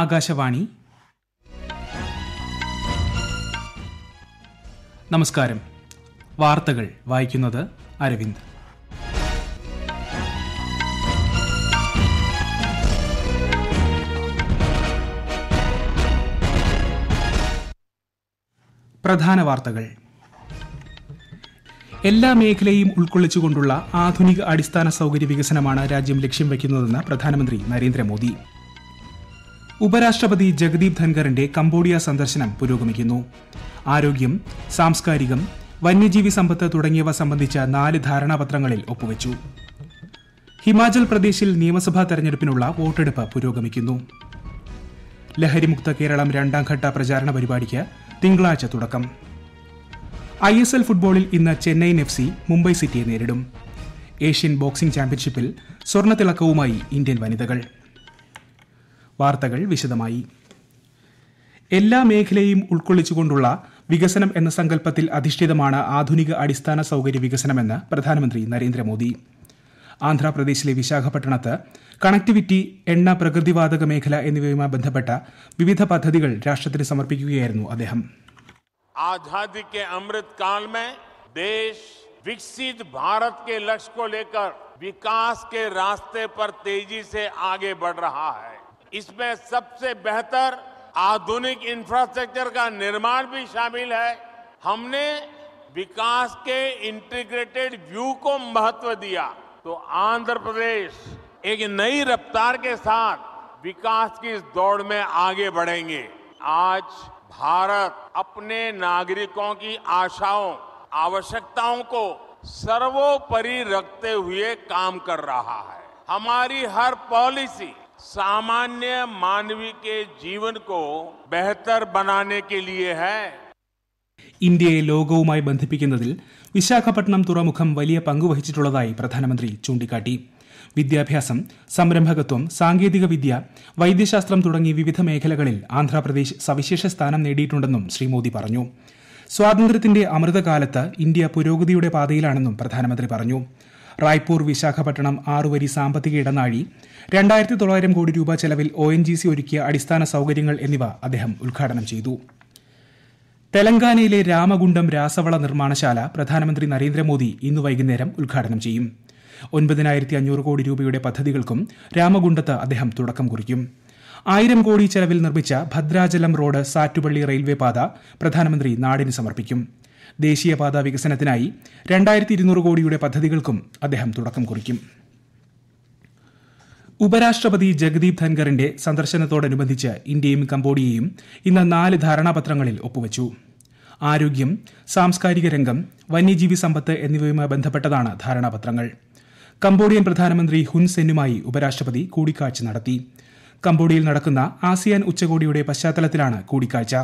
ആകാശവാണി നമസ്കാരം വാർത്തകൾ വായിക്കുന്നത് അരവിന്ദ് പ്രധാന വാർത്തകൾ എല്ലാ മേഖലയും ഉൾക്കൊള്ളിച്ചുകൊണ്ടുള്ള ആധുനിക അടിസ്ഥാന സൗകര്യ വികസനമാണ് രാജ്യം ലക്ഷ്യം വയ്ക്കുന്നതെന്ന് പ്രധാനമന്ത്രി നരേന്ദ്രമോദി ഉപരാഷ്ട്രപതി ജഗദീപ് ധൻഖറിന്റെ കംബോഡിയ സന്ദർശനം പുരോഗമിക്കുന്നു ആരോഗ്യം സാംസ്കാരികം വന്യജീവി സമ്പത്ത് തുടങ്ങിയവ സംബന്ധിച്ച നാല് ധാരണാപത്രങ്ങളിൽ ഒപ്പുവച്ചു ഹിമാചൽ പ്രദേശിൽ നിയമസഭാ തെരഞ്ഞെടുപ്പിനുള്ള വോട്ടെടുപ്പ് പുരോഗമിക്കുന്നു ലഹരിമുക്ത കേരളം രണ്ടാം ഘട്ട പ്രചാരണ പരിപാടിക്ക് തിങ്കളാഴ്ച തുടക്കം ഐ എസ് എൽ ഫുട്ബോളിൽ ഇന്ന് ചെന്നൈയിൻ എഫ് സി മുംബൈ സിറ്റിയെ നേരിടും ഏഷ്യൻ ബോക്സിംഗ് ചാമ്പ്യൻഷിപ്പിൽ സ്വർണ്ണത്തിളക്കവുമായി ഇന്ത്യൻ വനിതകൾ വാർത്തകൾ വിശദമായി എല്ലാ മേഖലയും ഉൾക്കൊള്ളിച്ചുകൊണ്ടുള്ള വികസനം എന്ന സങ്കല്പത്തിൽ അധിഷ്ഠിതമാണ് ആധുനിക അടിസ്ഥാന സൗകര്യ വികസനമെന്ന് പ്രധാനമന്ത്രി നരേന്ദ്രമോദി ആന്ധ്രാപ്രദേശിലെ വിശാഖപട്ടണത്ത് കണക്ടിവിറ്റി എണ്ണ പ്രകൃതിവാതക മേഖല എന്നിവയുമായി ബന്ധപ്പെട്ട വിവിധ പദ്ധതികൾ രാഷ്ട്രത്തിന് സമർപ്പിക്കുകയായിരുന്നു അദ്ദേഹം ആസാദി അമൃത് കാൽ മേ ദേശ് വികസിത് ഭാരത് കെ ലക്ഷ്യ കോ ലേക്കർ വികാസ് രാസ്തേ തേജി സേ ആകെ बढ़ रहा है इसमें सबसे बेहतर आधुनिक इंफ्रास्ट्रक्चर का निर्माण भी शामिल है हमने विकास के इंटीग्रेटेड व्यू को महत्व दिया तो आंध्र प्रदेश एक नई रफ्तार के साथ विकास की इस दौड़ में आगे बढ़ेंगे आज भारत अपने नागरिकों की आशाओं आवश्यकताओं को सर्वोपरि रखते हुए काम कर रहा है हमारी हर पॉलिसी सामान्य मानवी के जीवन को बेहतर बनाने के लिए है ഇന്ത്യയെ ലോകവുമായി ബന്ധിപ്പിക്കുന്നതിൽ വിശാഖപട്ടണം തുറമുഖം വലിയ പങ്കുവഹിച്ചിട്ടുള്ളതായി പ്രധാനമന്ത്രി ചൂണ്ടിക്കാട്ടി വിദ്യാഭ്യാസം സംരംഭകത്വം സാങ്കേതികവിദ്യ വൈദ്യശാസ്ത്രം തുടങ്ങി വിവിധ മേഖലകളിൽ ആന്ധ്രാപ്രദേശ് സവിശേഷ സ്ഥാനം നേടിയിട്ടുണ്ടെന്നും ശ്രീ മോദി പറഞ്ഞു സ്വാതന്ത്ര്യത്തിന്റെ അമൃതകാലത്ത് ഇന്ത്യ പുരോഗതിയുടെ പാതയിലാണെന്നും പ്രധാനമന്ത്രി പറഞ്ഞു റായ്പൂർ വിശാഖപട്ടണം ആറുവരി സാമ്പത്തിക ഇടനാഴി രണ്ടായിരത്തി തൊള്ളായിരം കോടി രൂപ ചെലവിൽ ഒ എൻ ജി സി ഒരുക്കിയ അടിസ്ഥാന സൌകര്യങ്ങൾ എന്നിവ അദ്ദേഹം ഉദ്ഘാടനം ചെയ്തു തെലങ്കാനയിലെ രാമഗുണ്ടം രാസവള നിർമ്മാണശാല പ്രധാനമന്ത്രി നരേന്ദ്രമോദി ഇന്ന് വൈകുന്നേരം ഉദ്ഘാടനം ചെയ്യും ഒൻപതിനായിരത്തി അഞ്ഞൂറ് കോടി രൂപയുടെ പദ്ധതികൾക്കും രാമഗുണ്ടത്ത് അദ്ദേഹം തുടക്കം കുറിക്കും ആയിരം കോടി ചെലവിൽ നിർമ്മിച്ച ഭദ്രാചലം റോഡ് സാറ്റുപള്ളി റെയിൽവേ പാത പ്രധാനമന്ത്രി നാടിന് സമർപ്പിക്കും ദേശീയപാത വികസനത്തിനായി രണ്ടായിരത്തി ഇരുന്നൂറ് കോടിയുടെ പദ്ധതികൾക്കും അദ്ദേഹം തുടക്കം കുറിക്കും ഉപരാഷ്ട്രപതി ജഗദീപ് ധൻഖറിന്റെ സന്ദർശനത്തോടനുബന്ധിച്ച് ഇന്ത്യയും കംബോഡിയയും ഇന്ന് നാല് ധാരണാപത്രങ്ങളിൽ ഒപ്പുവച്ചു ആരോഗ്യം സാംസ്കാരിക രംഗം വന്യജീവി സമ്പത്ത് എന്നിവയുമായി ബന്ധപ്പെട്ടതാണ് ധാരണാപത്രങ്ങൾ കംബോഡിയൻ പ്രധാനമന്ത്രി ഹുൻ ഉപരാഷ്ട്രപതി കൂടിക്കാഴ്ച നടത്തി കംബോഡിയയിൽ നടക്കുന്ന ആസിയാൻ ഉച്ചകോടിയുടെ പശ്ചാത്തലത്തിലാണ് കൂടിക്കാഴ്ച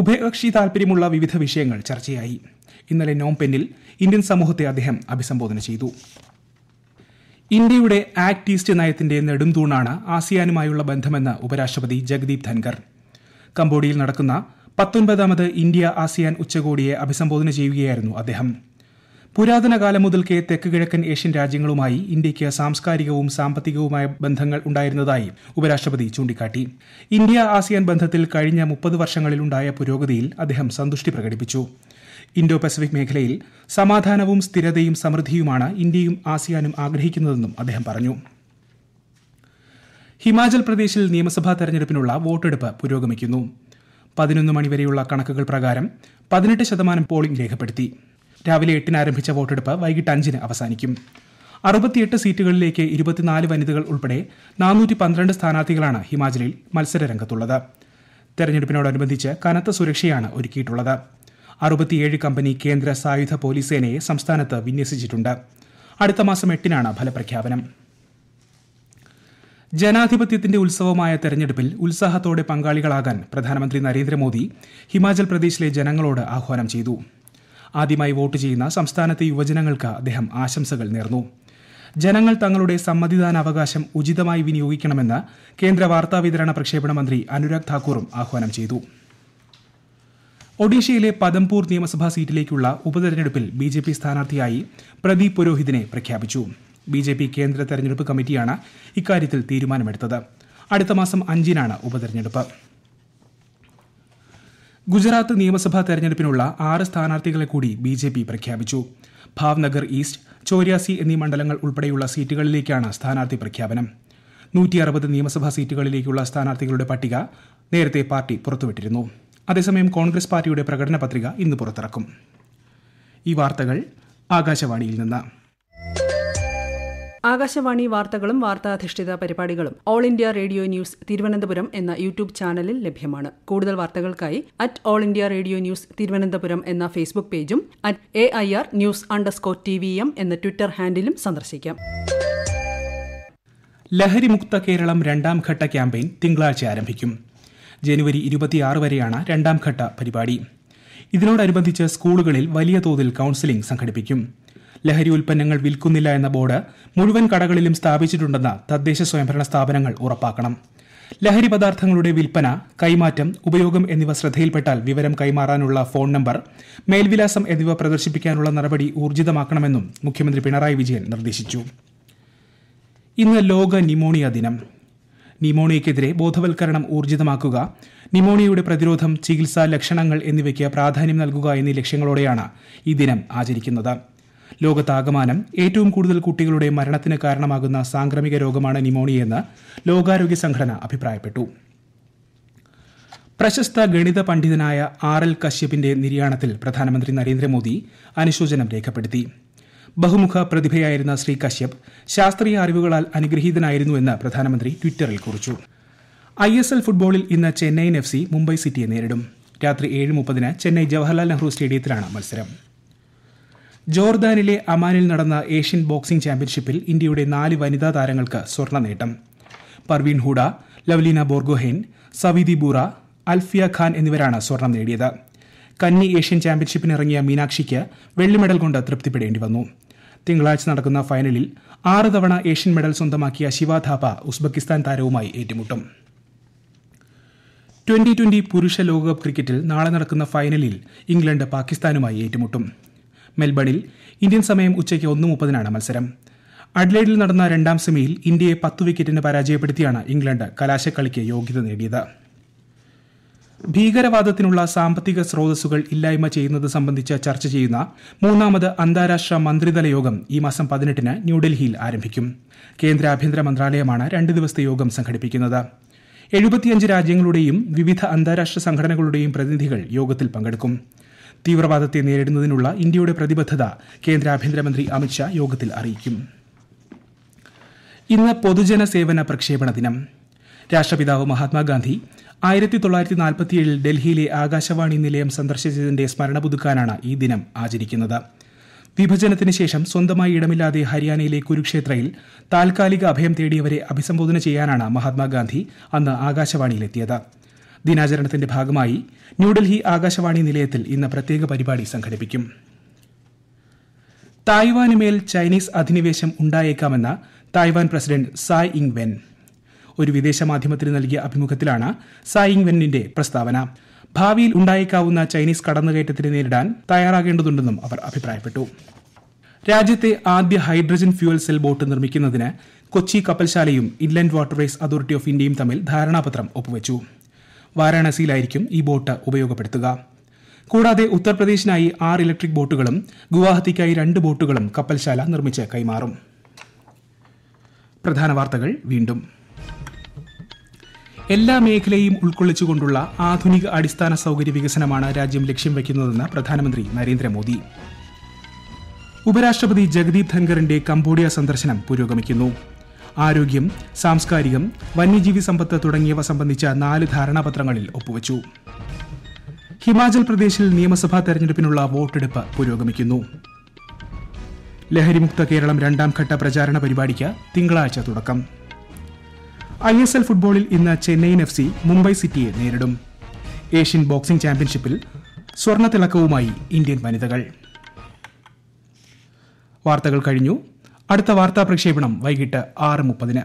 ഉഭയകക്ഷി താൽപര്യമുള്ള വിവിധ വിഷയങ്ങൾ ചർച്ചയായി ഇന്നലെ നോംപെന്നിൽ ഇന്ത്യൻ സമൂഹത്തെ അദ്ദേഹം അഭിസംബോധന ചെയ്തു ഇന്ത്യയുടെ ആക്ട് ഈസ്റ്റ് നയത്തിന്റെ നെടുംതൂണാണ് ആസിയാനുമായുള്ള ബന്ധമെന്ന് ഉപരാഷ്ട്രപതി ജഗദീപ് ധൻഖർ കംബോഡിയയിൽ നടക്കുന്ന പത്തൊൻപതാമത് ഇന്ത്യ ആസിയാൻ ഉച്ചകോടിയെ അഭിസംബോധന ചെയ്യുകയായിരുന്നു അദ്ദേഹം പുരാതന കാലം മുതൽക്കേ തെക്ക് കിഴക്കൻ ഏഷ്യൻ രാജ്യങ്ങളുമായി ഇന്ത്യയ്ക്ക് സാംസ്കാരികവും സാമ്പത്തികവുമായ ബന്ധങ്ങൾ ഉണ്ടായിരുന്നതായി ഉപരാഷ്ട്രപതി ചൂണ്ടിക്കാട്ടി ഇന്ത്യ ആസിയാൻ ബന്ധത്തിൽ കഴിഞ്ഞ മുപ്പത് വർഷങ്ങളിലുണ്ടായ പുരോഗതിയിൽ അദ്ദേഹം സന്തുഷ്ടി പ്രകടിപ്പിച്ചു ഇന്തോ പസഫിക് മേഖലയിൽ സമാധാനവും സ്ഥിരതയും സമൃദ്ധിയുമാണ് ഇന്ത്യയും ആസിയാനും ആഗ്രഹിക്കുന്നതെന്നും അദ്ദേഹം പറഞ്ഞു ഹിമാചൽ പ്രദേശിൽ നിയമസഭാ തെരഞ്ഞെടുപ്പിനുള്ള വോട്ടെടുപ്പ് പുരോഗമിക്കുന്നു പതിനൊന്ന് മണിവരെയുള്ള കണക്കുകൾ പ്രകാരം പതിനെട്ട് ശതമാനം പോളിംഗ് രേഖപ്പെടുത്തി രാവിലെ എട്ടിന് ആരംഭിച്ച വോട്ടെടുപ്പ് വൈകിട്ട് അഞ്ചിന് അവസാനിക്കും അറുപത്തിയെട്ട് സീറ്റുകളിലേക്ക് ഇരുപത്തിനാല് വനിതകൾ ഉൾപ്പെടെ നാനൂറ്റി പന്ത്രണ്ട് സ്ഥാനാർത്ഥികളാണ് ഹിമാചലിൽ മത്സരരംഗത്തുള്ളത് തെരഞ്ഞെടുപ്പിനോടനുബന്ധിച്ച് കനത്ത സുരക്ഷയാണ് ഒരുക്കിയിട്ടുള്ളത് അറുപത്തിയേഴ് കമ്പനി കേന്ദ്ര സായുധ പോലീസ് സേനയെ സംസ്ഥാനത്ത് വിന്യസിച്ചിട്ടുണ്ട് അടുത്ത മാസം എട്ടിനാണ് ഫലപ്രഖ്യാപനം ജനാധിപത്യത്തിന്റെ ഉത്സവമായ തെരഞ്ഞെടുപ്പിൽ ഉത്സാഹത്തോടെ പങ്കാളികളാകാൻ പ്രധാനമന്ത്രി നരേന്ദ്രമോദി ഹിമാചൽ പ്രദേശിലെ ജനങ്ങളോട് ആഹ്വാനം ചെയ്തു ആദ്യമായി വോട്ട് ചെയ്യുന്ന സംസ്ഥാനത്തെ യുവജനങ്ങൾക്ക് അദ്ദേഹം ആശംസകൾ നേർന്നു ജനങ്ങൾ തങ്ങളുടെ സമ്മതിദാനാവകാശം ഉചിതമായി വിനിയോഗിക്കണമെന്ന് കേന്ദ്ര വാർത്താവിതരണ പ്രക്ഷേപണ മന്ത്രി അനുരാഗ് താക്കൂറും ആഹ്വാനം ചെയ്തു ഒഡീഷയിലെ പദംപൂർ നിയമസഭാ സീറ്റിലേക്കുള്ള ഉപതെരഞ്ഞെടുപ്പിൽ ബി ജെ പി സ്ഥാനാർത്ഥിയായി പ്രദീപ് പുരോഹിതിനെ പ്രഖ്യാപിച്ചു ബി ജെ പി കേന്ദ്ര തെരഞ്ഞെടുപ്പ് കമ്മിറ്റിയാണ് ഇക്കാര്യത്തിൽ തീരുമാനമെടുത്തത് അടുത്ത മാസം അഞ്ചിനാണ് ഉപതെരഞ്ഞെടുപ്പ് ഗുജറാത്ത് നിയമസഭാ തെരഞ്ഞെടുപ്പിനുള്ള ആറ് സ്ഥാനാർത്ഥികളെ കൂടി ബിജെപി പ്രഖ്യാപിച്ചു ഭാവ്നഗർ ഈസ്റ്റ് ചോര്യാസി എന്നീ മണ്ഡലങ്ങൾ ഉൾപ്പെടെയുള്ള സീറ്റുകളിലേക്കാണ് സ്ഥാനാർത്ഥി പ്രഖ്യാപനം നൂറ്റി അറുപത് നിയമസഭാ സീറ്റുകളിലേക്കുള്ള സ്ഥാനാർത്ഥികളുടെ പട്ടിക നേരത്തെ പാർട്ടി പുറത്തുവിട്ടിരുന്നു അതേസമയം കോൺഗ്രസ് പാർട്ടിയുടെ പ്രകടന പത്രിക ഇന്ന് പുറത്തിറക്കും ഈ വാർത്തകൾ ആകാശവാണിയിൽ നിന്ന് ആകാശവാണി വാർത്തകളും വാർത്താധിഷ്ഠിത പരിപാടികളും all India radio news Thiruvananthapuram എന്ന യൂട്യൂബ് ചാനലിൽ ലഭ്യമാണ് കൂടുതൽ വാർത്തകൾക്കായി at all India radio news Thiruvananthapuram എന്ന ഫേസ്ബുക്ക് പേജും at A I R news underscore T V M എന്ന ട്വിറ്റർ ഹാൻഡിലും സന്ദർശിക്കാം ലഹരിമുക്ത കേരളം രണ്ടാം ഘട്ട ക്യാമ്പയിൻ തിങ്കളാഴ്ച ആരംഭിക്കും ജനുവരി ഇരുപത്തിയാറ് വരെയാണ് രണ്ടാം ഘട്ട പരിപാടി ഇതിനോടനുബന്ധിച്ച് സ്കൂളുകളിൽ വലിയ തോതിൽ കൌൺസിലിംഗ് സംഘടിപ്പിക്കും ലഹരി ഉൽപ്പന്നങ്ങൾ വിൽക്കുന്നില്ല എന്ന ബോർഡ് മുഴുവൻ കടകളിലും സ്ഥാപിച്ചിട്ടുണ്ടെന്ന് തദ്ദേശ സ്വയംഭരണ സ്ഥാപനങ്ങൾ ഉറപ്പാക്കണം ലഹരി പദാർത്ഥങ്ങളുടെ വിൽപ്പന കൈമാറ്റം ഉപയോഗം എന്നിവ ശ്രദ്ധയിൽപ്പെട്ടാൽ വിവരം കൈമാറാനുള്ള ഫോൺ നമ്പർ മേൽവിലാസം എന്നിവ പ്രദർശിപ്പിക്കാനുള്ള നടപടി ഊർജിതമാക്കണമെന്നും മുഖ്യമന്ത്രി പിണറായി വിജയൻ നിർദ്ദേശിച്ചു ഇന്ന് ലോക നിമോണിയ ദിനം നിമോണിയയ്ക്കെതിരെ ബോധവൽക്കരണം ഊർജിതമാക്കുക നിമോണിയയുടെ പ്രതിരോധം ചികിത്സാ ലക്ഷണങ്ങൾ എന്നിവയ്ക്ക് പ്രാധാന്യം നൽകുക എന്നീ ലക്ഷ്യങ്ങളോടെയാണ് ഈ ദിനം ആചരിക്കുന്നത് ലോകത്താകമാനം ഏറ്റവും കൂടുതൽ കുട്ടികളുടെ മരണത്തിന് കാരണമാകുന്ന സാംക്രമിക രോഗമാണ് നിമോണിയെന്ന് ലോകാരോഗ്യ സംഘടന അഭിപ്രായപ്പെട്ടു പ്രശസ്ത ഗണിത പണ്ഡിതനായ ആർ എൽ കശ്യപിന്റെ നിര്യാണത്തിൽ പ്രധാനമന്ത്രി നരേന്ദ്രമോദി അനുശോചനം രേഖപ്പെടുത്തി ബഹുമുഖ പ്രതിഭയായിരുന്ന ശ്രീ കശ്യപ് ശാസ്ത്രീയ അറിവുകളാൽ അനുഗ്രഹീതനായിരുന്നുവെന്ന് പ്രധാനമന്ത്രി ട്വിറ്ററിൽ കുറിച്ചു ഐ എസ് എൽ ഫുട്ബോളിൽ ഇന്ന് ചെന്നൈയിൻ എഫ് സി മുംബൈ സിറ്റിയെ നേരിടും രാത്രി ഏഴ് മുപ്പതിന് ചെന്നൈ ജവഹർലാൽ നെഹ്റു സ്റ്റേഡിയത്തിലാണ് മത്സരം ജോർദാനിലെ അമാനിൽ നടന്ന ഏഷ്യൻ ബോക്സിംഗ് ചാമ്പ്യൻഷിപ്പിൽ ഇന്ത്യയുടെ നാല് വനിതാ താരങ്ങൾക്ക് സ്വർണ്ണ നേട്ടം പർവീൻ ഹൂഡ ലവ്ലീന ബോർഗോഹെൻ സവിദി ബൂറ അൽഫിയ ഖാൻ എന്നിവരാണ് സ്വർണം നേടിയത് കന്നി ഏഷ്യൻ ചാമ്പ്യൻഷിപ്പിനിറങ്ങിയ മീനാക്ഷിക്ക് വെള്ളി മെഡൽ കൊണ്ട് തൃപ്തിപ്പെടേണ്ടി വന്നു തിങ്കളാഴ്ച നടക്കുന്ന ഫൈനലിൽ ആറ് തവണ ഏഷ്യൻ മെഡൽ സ്വന്തമാക്കിയ ശിവ ഥാപ്പ ഉസ്ബെക്കിസ്ഥാൻ താരവുമായി ഏറ്റുമുട്ടും ട്വന്റി ട്വന്റി പുരുഷ ലോകകപ്പ് ക്രിക്കറ്റിൽ നാളെ നടക്കുന്ന ഫൈനലിൽ ഇംഗ്ലണ്ട് പാകിസ്ഥാനുമായി ഏറ്റുമുട്ടും മെൽബണിൽ ഇന്ത്യൻ സമയം ഉച്ചയ്ക്ക് ഒന്ന് മുപ്പതിനാണ് മത്സരം അഡ്ലൈഡിൽ നടന്ന രണ്ടാം സെമിയിൽ ഇന്ത്യയെ പത്ത് വിക്കറ്റിന് പരാജയപ്പെടുത്തിയാണ് ഇംഗ്ലണ്ട് കലാശക്കളിക്ക് യോഗ്യത നേടിയത് ഭീകരവാദത്തിനുള്ള സാമ്പത്തിക സ്രോതസ്സുകൾ ഇല്ലായ്മ ചെയ്യുന്നത് സംബന്ധിച്ച് ചർച്ച ചെയ്യുന്ന മൂന്നാമത് അന്താരാഷ്ട്ര മന്ത്രിതല യോഗം ഈ മാസം പതിനെട്ടിന് ന്യൂഡൽഹിയിൽ ആരംഭിക്കും കേന്ദ്ര ആഭ്യന്തര മന്ത്രാലയമാണ് രണ്ട് ദിവസത്തെ യോഗം സംഘടിപ്പിക്കുന്നത് എഴുപത്തിയഞ്ച് രാജ്യങ്ങളുടെയും വിവിധ അന്താരാഷ്ട്ര സംഘടനകളുടെയും പ്രതിനിധികൾ യോഗത്തിൽ പങ്കെടുക്കും തീവ്രവാദത്തെ നേരിടുന്നതിനുള്ള ഇന്ത്യയുടെ പ്രതിബദ്ധത കേന്ദ്ര ആഭ്യന്തരമന്ത്രി അമിത്ഷാ യോഗത്തിൽ അറിയിക്കും ഇന്ന് പൊതുജന സേവന പ്രക്ഷേപണ ദിനം രാഷ്ട്രപിതാവ് മഹാത്മാഗാന്ധി ആയിരത്തി തൊള്ളായിരത്തി നാൽപ്പത്തിയേഴിൽ ഡൽഹിയിലെ ആകാശവാണി നിലയം സന്ദർശിച്ചതിന്റെ സ്മരണ പുതുക്കാനാണ് ഈ ദിനം ആചരിക്കുന്നത് വിഭജനത്തിന് ശേഷം സ്വന്തമായി ഇടമില്ലാതെ ഹരിയാനയിലെ കുരുക്ഷേത്രയിൽ താൽക്കാലിക അഭയം തേടിയവരെ അഭിസംബോധന ചെയ്യാനാണ് മഹാത്മാഗാന്ധി അന്ന് ആകാശവാണിയിലെത്തിയത് ദിനാചരണത്തിന്റെ ഭാഗമായി ന്യൂഡൽഹി ആകാശവാണി നിലയത്തിൽ ഇന്ന് പ്രത്യേക പരിപാടി സംഘടിപ്പിക്കും തായ്വാന് മേൽ ചൈനീസ് അധിനിവേശം ഉണ്ടായേക്കാമെന്ന തായ്വാൻ പ്രസിഡന്റ് സായ് ഇങ് വെൻ ഒരു വിദേശ മാധ്യമത്തിന് നൽകിയ അഭിമുഖത്തിലാണ് സായ് ഇങ് വെന്നിന്റെ പ്രസ്താവന ഭാവിയിൽ ഉണ്ടായേക്കാവുന്ന ചൈനീസ് കടന്നുകയറ്റത്തിനെ നേരിടാൻ തയ്യാറാകേണ്ടതുണ്ടെന്നും അവർ അഭിപ്രായപ്പെട്ടു രാജ്യത്തെ ആദ്യ ഹൈഡ്രജൻ ഫ്യൂവൽ സെൽ ബോട്ട് നിർമ്മിക്കുന്നതിന് കൊച്ചി കപ്പൽശാലയും ഇൻലൻഡ് വാട്ടർവേസ് അതോറിറ്റി ഓഫ് ഇന്ത്യയും തമ്മിൽ ധാരണാപത്രം ഒപ്പുവച്ചു വാരാണസിയിലായിരിക്കും ഈ ബോട്ട് ഉപയോഗപ്പെടുത്തുക കൂടാതെ ഉത്തർപ്രദേശിനായി ആറ് ഇലക്ട്രിക് ബോട്ടുകളും ഗുവാഹത്തിക്കായി രണ്ട് ബോട്ടുകളും കപ്പൽശാല നിർമ്മിച്ച് കൈമാറും പ്രധാന വാർത്തകൾ വീണ്ടും എല്ലാ മേഖലയും ഉൾക്കൊള്ളിച്ചുകൊണ്ടുള്ള ആധുനിക അടിസ്ഥാന സൗകര്യ വികസനമാണ് രാജ്യം ലക്ഷ്യം വയ്ക്കുന്നതെന്ന് പ്രധാനമന്ത്രി നരേന്ദ്രമോദി ഉപരാഷ്ട്രപതി ജഗദീപ് ധൻഖറിന്റെ കംബോഡിയ സന്ദർശനം പുരോഗമിക്കുന്നു ആരോഗ്യം സാംസ്കാരികം വന്യജീവി സമ്പത്ത് തുടങ്ങിയവ സംബന്ധിച്ച നാല് ധാരണാപത്രങ്ങളിൽ ഒപ്പുവച്ചു ഹിമാചൽ പ്രദേശിൽ നിയമസഭാ തെരഞ്ഞെടുപ്പിനുള്ള വോട്ടെടുപ്പ് പുരോഗമിക്കുന്നു ലഹരിമുക്ത കേരളം രണ്ടാം ഘട്ട പ്രചാരണ പരിപാടിക്ക് തിങ്കളാഴ്ച തുടക്കം ഐ എസ് എൽ ഫുട്ബോളിൽ ഇന്ന് ചെന്നൈയിൻ എഫ് സി മുംബൈ സിറ്റിയെ നേരിടും ഏഷ്യൻ ബോക്സിംഗ് ചാമ്പ്യൻഷിപ്പിൽ സ്വർണ്ണത്തിളക്കവുമായി ഇന്ത്യൻ വനിതകൾ വാർത്തകൾ കഴിഞ്ഞു അടുത്ത വാർത്താ പ്രക്ഷേപണം വൈകിട്ട് ആറ് മുപ്പതിന്